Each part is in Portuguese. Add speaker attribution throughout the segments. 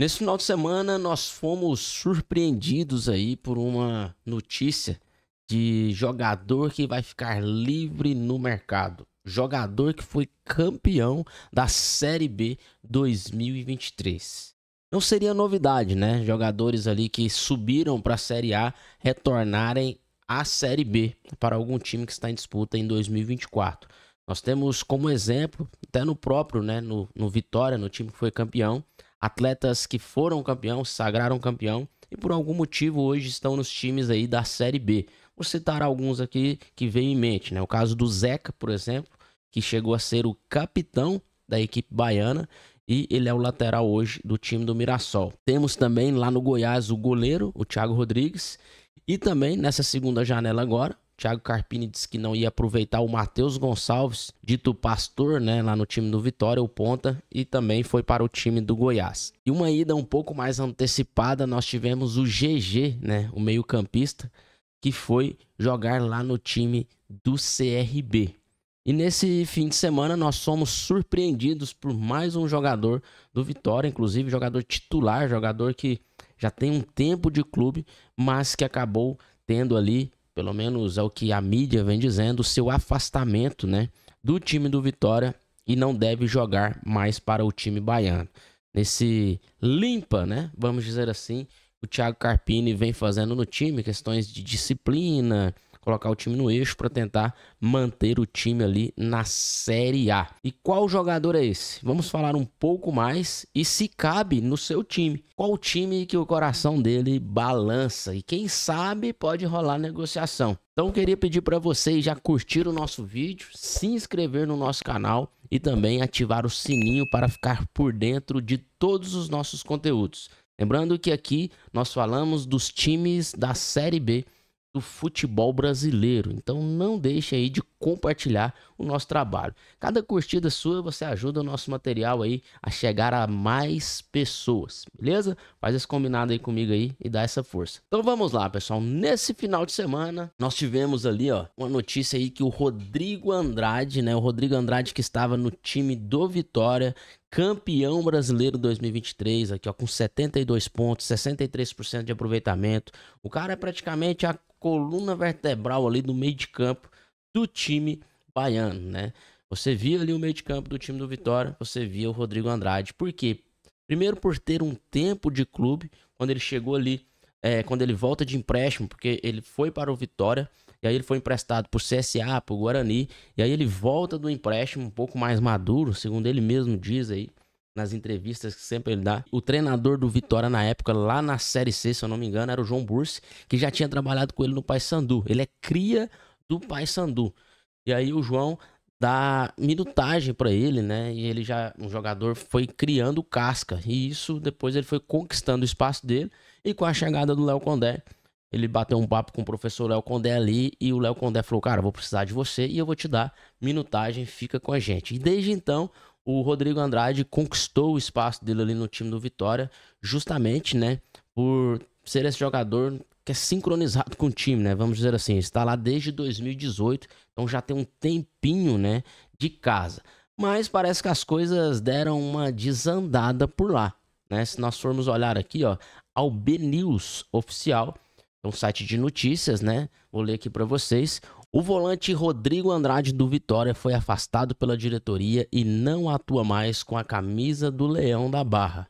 Speaker 1: Nesse final de semana, nós fomos surpreendidos aí por uma notícia de jogador que vai ficar livre no mercado. Jogador que foi campeão da Série B 2023. Não seria novidade, né? Jogadores ali que subiram para a Série A retornarem à Série B para algum time que está em disputa em 2024. Nós temos como exemplo, até no próprio, né, no, no Vitória, no time que foi campeão, atletas que foram campeão, sagraram campeão e por algum motivo hoje estão nos times aí da Série B. Vou citar alguns aqui que veio em mente, né? O caso do Zeca, por exemplo, que chegou a ser o capitão da equipe baiana e ele é o lateral hoje do time do Mirassol. Temos também lá no Goiás o goleiro, o Thiago Rodrigues, e também nessa segunda janela agora, Thiago Carpini disse que não ia aproveitar o Matheus Gonçalves, dito pastor, né, lá no time do Vitória, o ponta, e também foi para o time do Goiás. E uma ida um pouco mais antecipada, nós tivemos o GG, né, o meio-campista, que foi jogar lá no time do CRB. E nesse fim de semana nós somos surpreendidos por mais um jogador do Vitória, inclusive jogador titular, jogador que já tem um tempo de clube, mas que acabou tendo ali pelo menos é o que a mídia vem dizendo, seu afastamento né, do time do Vitória e não deve jogar mais para o time baiano. Nesse limpa, né? Vamos dizer assim, o Thiago Carpini vem fazendo no time questões de disciplina, colocar o time no eixo para tentar manter o time ali na Série A. E qual jogador é esse? Vamos falar um pouco mais e se cabe no seu time. Qual time que o coração dele balança? E quem sabe pode rolar negociação. Então queria pedir para vocês já curtir o nosso vídeo, se inscrever no nosso canal e também ativar o sininho para ficar por dentro de todos os nossos conteúdos. Lembrando que aqui nós falamos dos times da Série B do futebol brasileiro. Então não deixe aí de compartilhar o nosso trabalho. Cada curtida sua você ajuda o nosso material aí a chegar a mais pessoas, beleza? Faz esse combinado aí comigo aí e dá essa força. Então vamos lá, pessoal. Nesse final de semana nós tivemos ali, ó, uma notícia aí que o Rodrigo Andrade, né, o Rodrigo Andrade que estava no time do Vitória, campeão brasileiro 2023 aqui, ó, com 72 pontos, 63% de aproveitamento. O cara é praticamente a coluna vertebral ali do meio de campo do time baiano, né? Você via ali o meio de campo do time do Vitória, você via o Rodrigo Andrade. Por quê? Primeiro por ter um tempo de clube, quando ele chegou ali, é, quando ele volta de empréstimo, porque ele foi para o Vitória, e aí ele foi emprestado pro CSA, pro Guarani. E aí ele volta do empréstimo um pouco mais maduro, segundo ele mesmo diz aí nas entrevistas que sempre ele dá. O treinador do Vitória na época, lá na Série C, se eu não me engano, era o João Bursi, que já tinha trabalhado com ele no Paysandu. Ele é cria do Paysandu. E aí o João dá minutagem para ele, né? E ele já, um jogador, foi criando casca. E isso depois ele foi conquistando o espaço dele. E com a chegada do Léo Condé, ele bateu um papo com o professor Léo Condé ali e o Léo Condé falou: Cara, vou precisar de você e eu vou te dar minutagem, fica com a gente. E desde então, o Rodrigo Andrade conquistou o espaço dele ali no time do Vitória, justamente, né, por ser esse jogador que é sincronizado com o time, né? Vamos dizer assim, está lá desde 2018, então já tem um tempinho, né, de casa. Mas parece que as coisas deram uma desandada por lá, né? Se nós formos olhar aqui, ó, ao News oficial, é um site de notícias, né? Vou ler aqui para vocês. O volante Rodrigo Andrade do Vitória foi afastado pela diretoria e não atua mais com a camisa do Leão da Barra.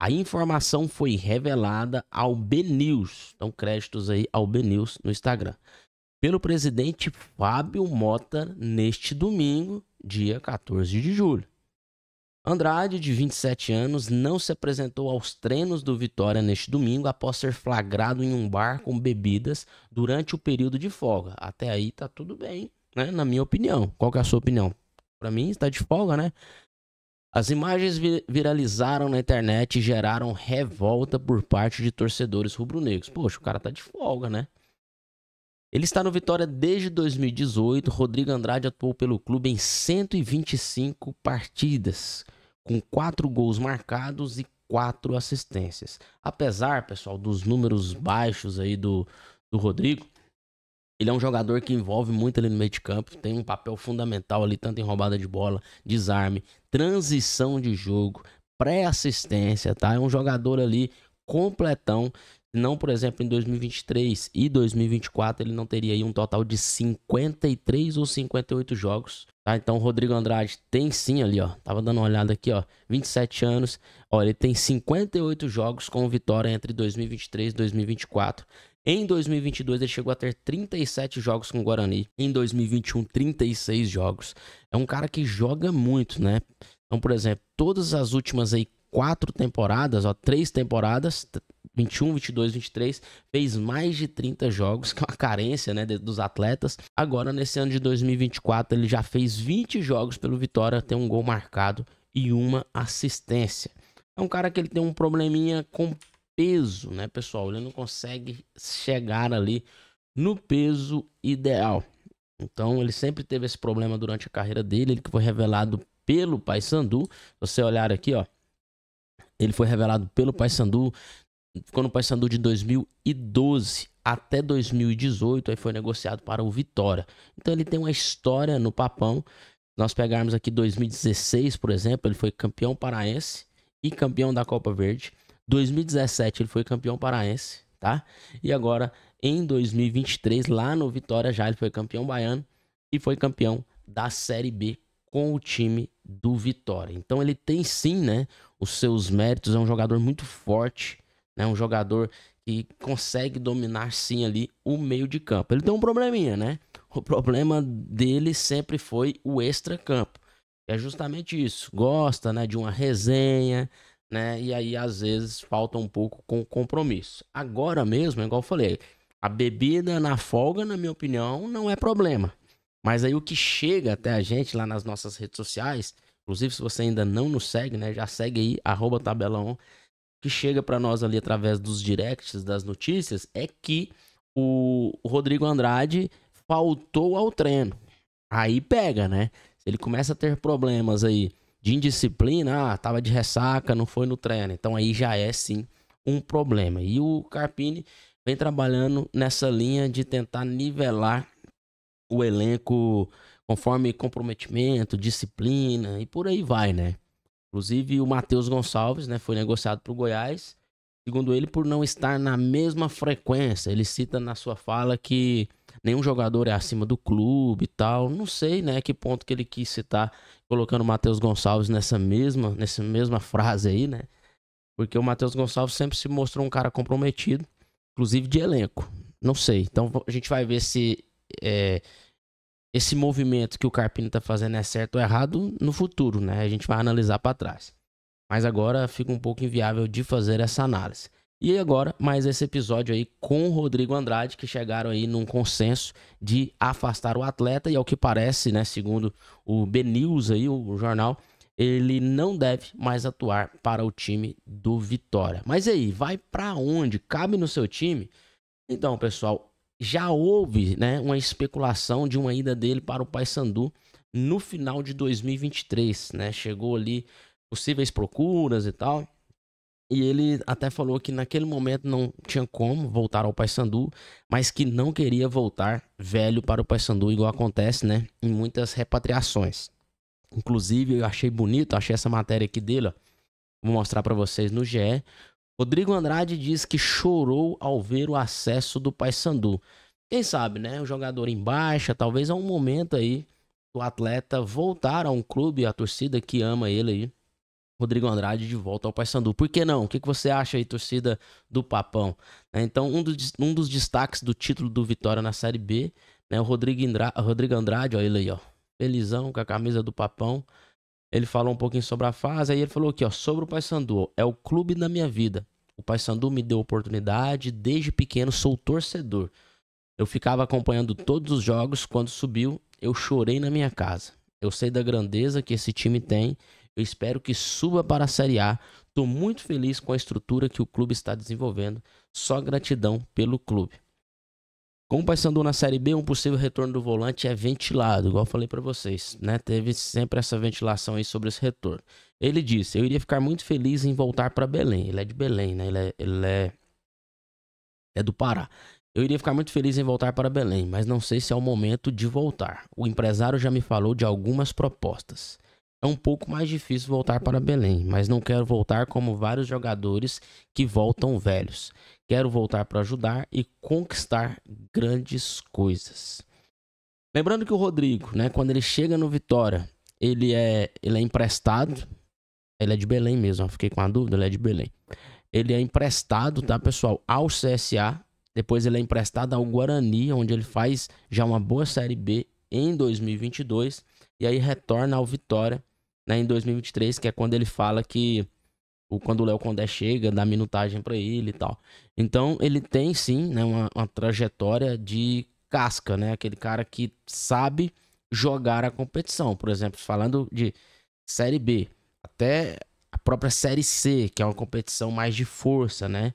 Speaker 1: A informação foi revelada ao BNews, então créditos aí ao BNews no Instagram, pelo presidente Fábio Mota neste domingo, dia 14 de julho. Andrade, de 27 anos, não se apresentou aos treinos do Vitória neste domingo após ser flagrado em um bar com bebidas durante o período de folga. Até aí tá tudo bem, né? Na minha opinião. Qual que é a sua opinião? Para mim está de folga, né? As imagens viralizaram na internet e geraram revolta por parte de torcedores rubro-negros. Poxa, o cara tá de folga, né? Ele está no Vitória desde 2018. Rodrigo Andrade atuou pelo clube em 125 partidas, com 4 gols marcados e 4 assistências. Apesar, pessoal, dos números baixos aí do, do Rodrigo, ele é um jogador que envolve muito ali no meio de campo, tem um papel fundamental ali, tanto em roubada de bola, desarme, transição de jogo, pré-assistência, tá? É um jogador ali completão não, por exemplo, em 2023 e 2024 ele não teria aí um total de 53 ou 58 jogos. Tá? Então o Rodrigo Andrade tem sim ali, ó. Tava dando uma olhada aqui, ó. 27 anos. Ó, ele tem 58 jogos com vitória entre 2023 e 2024. Em 2022 ele chegou a ter 37 jogos com o Guarani. Em 2021 36 jogos. É um cara que joga muito, né? Então, por exemplo, todas as últimas aí quatro temporadas, ó, três temporadas, 21, 22, 23, fez mais de 30 jogos, que é uma carência né, dos atletas. Agora, nesse ano de 2024, ele já fez 20 jogos pelo Vitória, tem um gol marcado e uma assistência. É um cara que ele tem um probleminha com peso, né, pessoal? Ele não consegue chegar ali no peso ideal. Então, ele sempre teve esse problema durante a carreira dele, ele que foi revelado pelo Paysandu. Se você olhar aqui, ó, ele foi revelado pelo Paysandu ficou no Paysandu de 2012 até 2018, aí foi negociado para o Vitória. Então ele tem uma história no papão. Nós pegarmos aqui 2016, por exemplo, ele foi campeão paraense e campeão da Copa Verde. 2017 ele foi campeão paraense, tá? E agora em 2023, lá no Vitória já ele foi campeão baiano e foi campeão da Série B com o time do Vitória. Então ele tem sim, né, os seus méritos, é um jogador muito forte, né? Um jogador que consegue dominar sim ali o meio de campo. Ele tem um probleminha, né? O problema dele sempre foi o extra campo. É justamente isso. Gosta, né, de uma resenha, né? E aí às vezes falta um pouco com compromisso. Agora mesmo, é igual eu falei, a bebida na folga, na minha opinião, não é problema. Mas aí o que chega até a gente lá nas nossas redes sociais, inclusive se você ainda não nos segue, né, já segue aí @tabelão que chega para nós ali através dos directs, das notícias, é que o Rodrigo Andrade faltou ao treino. Aí pega, né? Ele começa a ter problemas aí de indisciplina, ah, tava de ressaca, não foi no treino. Então aí já é sim um problema. E o Carpini vem trabalhando nessa linha de tentar nivelar o elenco conforme comprometimento, disciplina e por aí vai, né? Inclusive, o Matheus Gonçalves né, foi negociado para o Goiás, segundo ele, por não estar na mesma frequência. Ele cita na sua fala que nenhum jogador é acima do clube e tal. Não sei né, que ponto que ele quis citar, colocando o Matheus Gonçalves nessa mesma, nessa mesma frase aí, né? Porque o Matheus Gonçalves sempre se mostrou um cara comprometido, inclusive de elenco. Não sei. Então a gente vai ver se é, esse movimento que o Carpini está fazendo é certo ou errado no futuro, né? A gente vai analisar para trás. Mas agora fica um pouco inviável de fazer essa análise. E agora, mais esse episódio aí com o Rodrigo Andrade, que chegaram aí num consenso de afastar o atleta, e ao que parece, né, segundo o B News aí, o jornal, ele não deve mais atuar para o time do Vitória. Mas aí, vai para onde? Cabe no seu time? Então, pessoal, já houve né, uma especulação de uma ida dele para o Paysandu no final de 2023, né? Chegou ali possíveis procuras e tal. E ele até falou que naquele momento não tinha como voltar ao Paysandu, mas que não queria voltar velho para o Paysandu, igual acontece, né? Em muitas repatriações. Inclusive, eu achei bonito, achei essa matéria aqui dele, ó. Vou mostrar para vocês no GE. Rodrigo Andrade diz que chorou ao ver o acesso do Paysandu. Quem sabe, né? O jogador em baixa, talvez é um momento aí do atleta voltar a um clube, a torcida que ama ele aí. Rodrigo Andrade de volta ao Paysandu. Por que não? O que você acha aí, torcida do Papão? É, então, um dos, um dos destaques do título do Vitória na Série B, né, o Rodrigo, Indra, Rodrigo Andrade, olha ele aí, ó, felizão com a camisa do Papão. Ele falou um pouquinho sobre a fase, aí ele falou aqui, ó, sobre o Paysandu, é o clube da minha vida. O pai Sandu me deu oportunidade, desde pequeno sou torcedor. Eu ficava acompanhando todos os jogos, quando subiu, eu chorei na minha casa. Eu sei da grandeza que esse time tem, eu espero que suba para a Série A. Estou muito feliz com a estrutura que o clube está desenvolvendo. Só gratidão pelo clube. Com o Paysandu na Série B, um possível retorno do volante é ventilado, igual falei para vocês, né? Teve sempre essa ventilação aí sobre esse retorno. Ele disse: "Eu iria ficar muito feliz em voltar para Belém. Ele é de Belém, né? Ele é, ele é é do Pará. Eu iria ficar muito feliz em voltar para Belém, mas não sei se é o momento de voltar. O empresário já me falou de algumas propostas é um pouco mais difícil voltar para Belém, mas não quero voltar como vários jogadores que voltam velhos. Quero voltar para ajudar e conquistar grandes coisas. Lembrando que o Rodrigo, né, quando ele chega no Vitória, ele é, ele é emprestado. Ele é de Belém mesmo, fiquei com a dúvida, ele é de Belém. Ele é emprestado, tá, pessoal, ao CSA. Depois ele é emprestado ao Guarani, onde ele faz já uma boa Série B em 2022. E aí retorna ao Vitória né, em 2023, que é quando ele fala que o, quando o Léo Condé chega, dá minutagem para ele e tal. Então ele tem sim né, uma, uma trajetória de casca, né? Aquele cara que sabe jogar a competição. Por exemplo, falando de Série B, até a própria Série C, que é uma competição mais de força, né?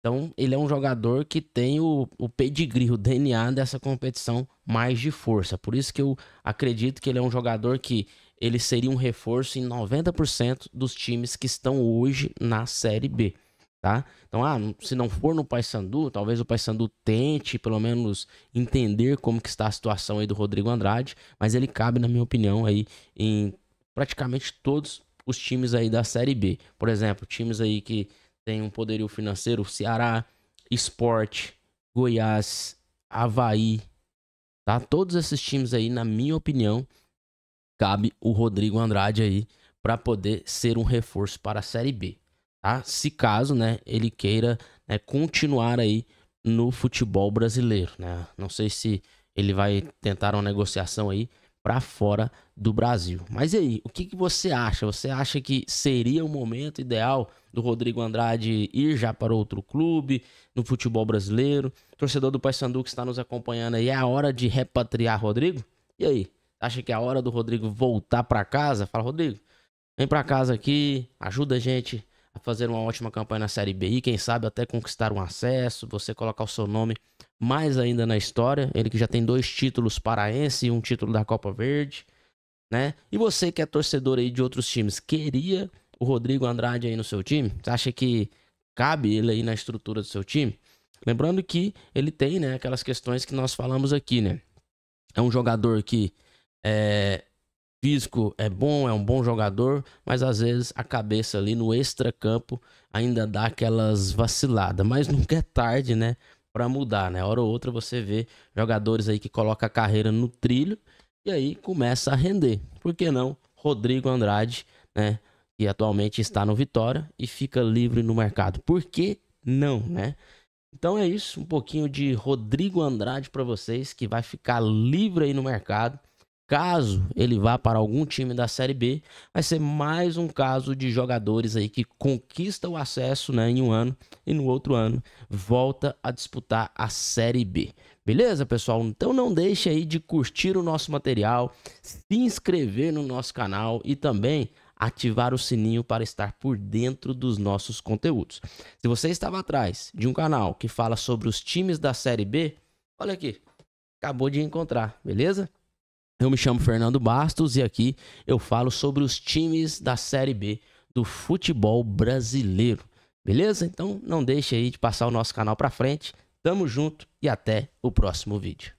Speaker 1: Então, ele é um jogador que tem o, o pedigree, o DNA dessa competição mais de força. Por isso que eu acredito que ele é um jogador que ele seria um reforço em 90% dos times que estão hoje na Série B. Tá? Então, ah, se não for no Paysandu, talvez o Paysandu tente, pelo menos, entender como que está a situação aí do Rodrigo Andrade, mas ele cabe, na minha opinião, aí em praticamente todos os times aí da Série B. Por exemplo, times aí que têm um poderio financeiro, Ceará, Esporte, Goiás, Havaí, tá? Todos esses times aí, na minha opinião, cabe o Rodrigo Andrade aí para poder ser um reforço para a Série B, tá? Se caso, né, ele queira né, continuar aí no futebol brasileiro, né? Não sei se ele vai tentar uma negociação aí para fora do Brasil. Mas e aí, o que, que você acha? Você acha que seria o momento ideal do Rodrigo Andrade ir já para outro clube no futebol brasileiro? Torcedor do Paysandu que está nos acompanhando aí, é a hora de repatriar Rodrigo? E aí? Acha que é a hora do Rodrigo voltar para casa? Fala, Rodrigo, vem para casa aqui, ajuda a gente a fazer uma ótima campanha na Série B e quem sabe até conquistar um acesso, você colocar o seu nome mais ainda na história. Ele que já tem dois títulos paraense e um título da Copa Verde, né? E você que é torcedor aí de outros times, queria o Rodrigo Andrade aí no seu time? Você acha que cabe ele aí na estrutura do seu time? Lembrando que ele tem, né, aquelas questões que nós falamos aqui, né? É um jogador que é, físico é bom, é um bom jogador, mas às vezes a cabeça ali no extra-campo ainda dá aquelas vaciladas. Mas nunca é tarde, né? Para mudar, né? Hora ou outra você vê jogadores aí que colocam a carreira no trilho e aí começa a render. Por que não? Rodrigo Andrade, né? Que atualmente está no Vitória e fica livre no mercado. Por que não, né? Então é isso, um pouquinho de Rodrigo Andrade para vocês que vai ficar livre aí no mercado. Caso ele vá para algum time da Série B, vai ser mais um caso de jogadores aí que conquista o acesso né, em um ano e no outro ano volta a disputar a Série B. Beleza, pessoal? Então não deixe aí de curtir o nosso material, se inscrever no nosso canal e também ativar o sininho para estar por dentro dos nossos conteúdos. Se você estava atrás de um canal que fala sobre os times da Série B, olha aqui, acabou de encontrar, beleza? Eu me chamo Fernando Bastos e aqui eu falo sobre os times da Série B do futebol brasileiro. Beleza? Então não deixe aí de passar o nosso canal para frente. Tamo junto e até o próximo vídeo.